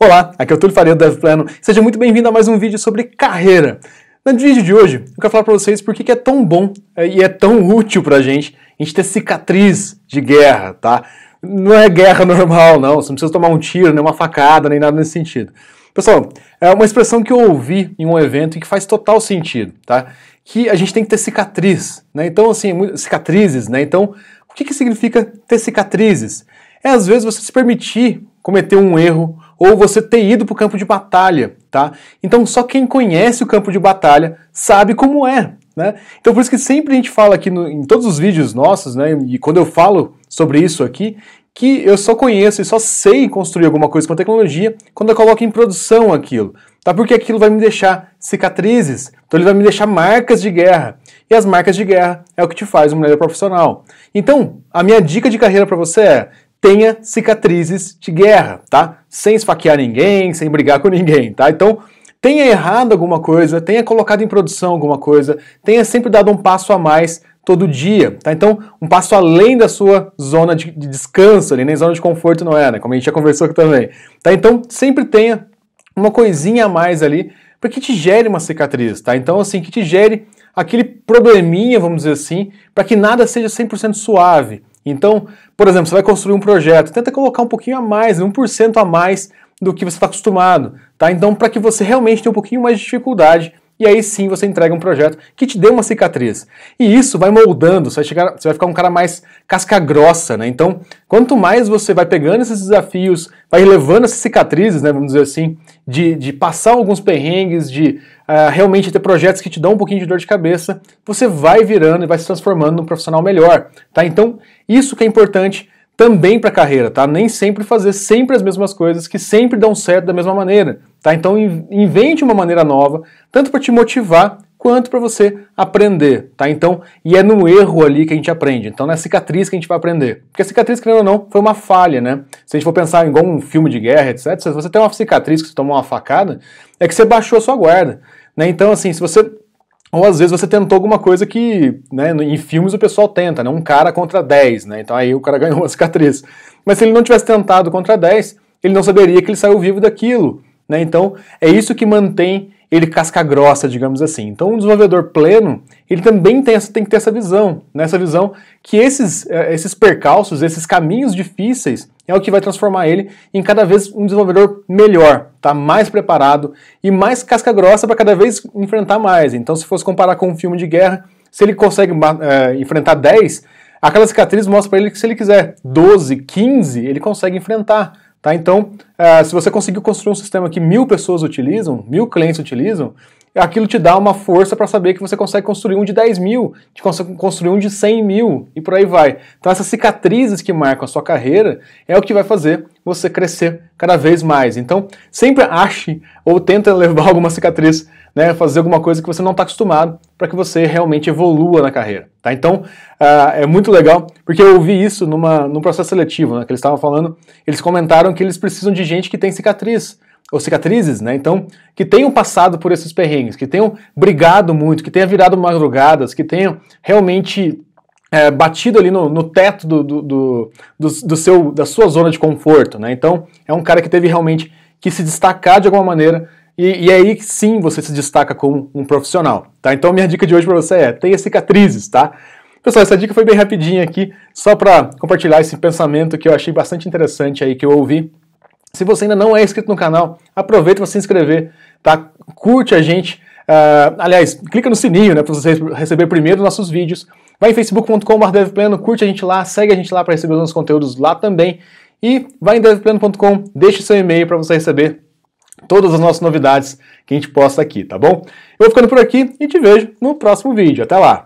Olá, aqui é o Túlio Faria do DevPlano. Seja muito bem-vindo a mais um vídeo sobre carreira. No vídeo de hoje, eu quero falar para vocês por que é tão bom é, e é tão útil para a gente a gente ter cicatriz de guerra, tá? Não é guerra normal, não. Você não precisa tomar um tiro, nem uma facada, nem nada nesse sentido. Pessoal, é uma expressão que eu ouvi em um evento e que faz total sentido, tá? Que a gente tem que ter cicatriz, né? Então, assim, cicatrizes, né? Então, o que, que significa ter cicatrizes? É, às vezes, você se permitir cometer um erro ou você ter ido para o campo de batalha, tá? Então só quem conhece o campo de batalha sabe como é, né? Então por isso que sempre a gente fala aqui no, em todos os vídeos nossos, né? E quando eu falo sobre isso aqui, que eu só conheço e só sei construir alguma coisa com a tecnologia quando eu coloco em produção aquilo, tá? Porque aquilo vai me deixar cicatrizes, então ele vai me deixar marcas de guerra. E as marcas de guerra é o que te faz um melhor profissional. Então, a minha dica de carreira para você é: tenha cicatrizes de guerra, tá? Sem esfaquear ninguém, sem brigar com ninguém, tá? Então, tenha errado alguma coisa, tenha colocado em produção alguma coisa, tenha sempre dado um passo a mais todo dia, tá? Então, um passo além da sua zona de, de descanso ali, nem zona de conforto não é, né? Como a gente já conversou aqui também. Tá? Então, sempre tenha uma coisinha a mais ali para que te gere uma cicatriz, tá? Então, assim, que te gere aquele probleminha, vamos dizer assim, para que nada seja 100% suave, então, por exemplo, você vai construir um projeto, tenta colocar um pouquinho a mais, 1% a mais do que você está acostumado, tá? Então, para que você realmente tenha um pouquinho mais de dificuldade e aí sim você entrega um projeto que te dê uma cicatriz. E isso vai moldando, você vai, chegar, você vai ficar um cara mais casca grossa, né? Então, quanto mais você vai pegando esses desafios, vai levando essas cicatrizes, né, vamos dizer assim, de, de passar alguns perrengues, de uh, realmente ter projetos que te dão um pouquinho de dor de cabeça, você vai virando e vai se transformando num profissional melhor, tá? Então, isso que é importante também para a carreira, tá? Nem sempre fazer sempre as mesmas coisas que sempre dão certo da mesma maneira, tá? Então invente uma maneira nova, tanto para te motivar quanto para você aprender, tá? Então, e é no erro ali que a gente aprende, então não é cicatriz que a gente vai aprender. Porque a cicatriz, querendo ou não, foi uma falha, né? Se a gente for pensar em igual um filme de guerra, etc, se você tem uma cicatriz que você tomou uma facada, é que você baixou a sua guarda, né? Então, assim, se você ou às vezes você tentou alguma coisa que, né, em filmes o pessoal tenta, né, um cara contra 10, né, então aí o cara ganhou uma cicatriz. Mas se ele não tivesse tentado contra 10, ele não saberia que ele saiu vivo daquilo, né, então é isso que mantém ele casca grossa, digamos assim. Então, um desenvolvedor pleno, ele também tem, essa, tem que ter essa visão, nessa né? visão que esses, eh, esses percalços, esses caminhos difíceis, é o que vai transformar ele em cada vez um desenvolvedor melhor, tá? Mais preparado e mais casca grossa para cada vez enfrentar mais. Então, se fosse comparar com um filme de guerra, se ele consegue é, enfrentar 10, aquela cicatriz mostra para ele que se ele quiser 12, 15, ele consegue enfrentar. Tá? Então, uh, se você conseguiu construir um sistema que mil pessoas utilizam, mil clientes utilizam, aquilo te dá uma força para saber que você consegue construir um de 10 mil, que consegue construir um de 100 mil e por aí vai. Então, essas cicatrizes que marcam a sua carreira é o que vai fazer você crescer cada vez mais. Então, sempre ache ou tenta levar alguma cicatriz né, fazer alguma coisa que você não está acostumado para que você realmente evolua na carreira. Tá? Então, uh, é muito legal, porque eu ouvi isso numa, num processo seletivo, né, que eles estavam falando, eles comentaram que eles precisam de gente que tem cicatriz, ou cicatrizes, né? Então, que tenham passado por esses perrengues, que tenham brigado muito, que tenham virado madrugadas, que tenham realmente é, batido ali no, no teto do, do, do, do, seu, da sua zona de conforto, né? Então, é um cara que teve realmente que se destacar de alguma maneira e, e aí sim você se destaca como um profissional, tá? Então minha dica de hoje para você é: tenha cicatrizes, tá? Pessoal, essa dica foi bem rapidinha aqui, só para compartilhar esse pensamento que eu achei bastante interessante aí que eu ouvi. Se você ainda não é inscrito no canal, aproveita para se inscrever, tá? Curte a gente. Uh, aliás, clica no sininho, né, para você receber primeiro nossos vídeos. Vai em facebook.com.br curte a gente lá, segue a gente lá para receber os nossos conteúdos lá também. E vai em devpleno.com, deixe seu e-mail para você receber todas as nossas novidades que a gente posta aqui, tá bom? Eu vou ficando por aqui e te vejo no próximo vídeo. Até lá!